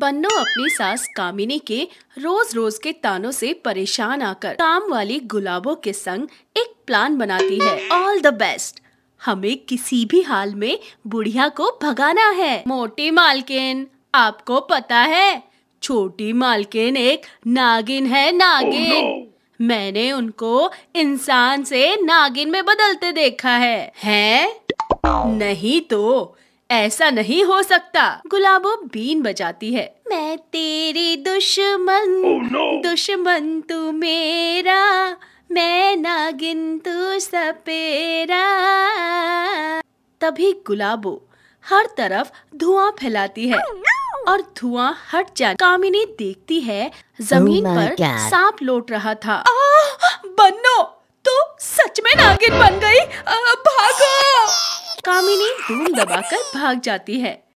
बन्नो अपनी सास कामिनी के रोज रोज के तानों से परेशान आकर काम वाली गुलाबों के संग एक प्लान बनाती है ऑल द बेस्ट हमें किसी भी हाल में बुढ़िया को भगाना है मोटी मालकिन आपको पता है छोटी मालकिन एक नागिन है नागिन oh, no. मैंने उनको इंसान से नागिन में बदलते देखा है हैं नहीं तो ऐसा नहीं हो सकता गुलाबो बीन बजाती है मैं तेरी दुश्मन oh, no. दुश्मन तू मेरा मैं नागिन तू सपेरा तभी गुलाबो हर तरफ धुआं फैलाती है oh, no. और धुआं हट जा कामिनी देखती है जमीन oh पर सांप लौट रहा था बनो तू तो सच में नागिन बन गई आ, कामिनी धूम दबाकर भाग जाती है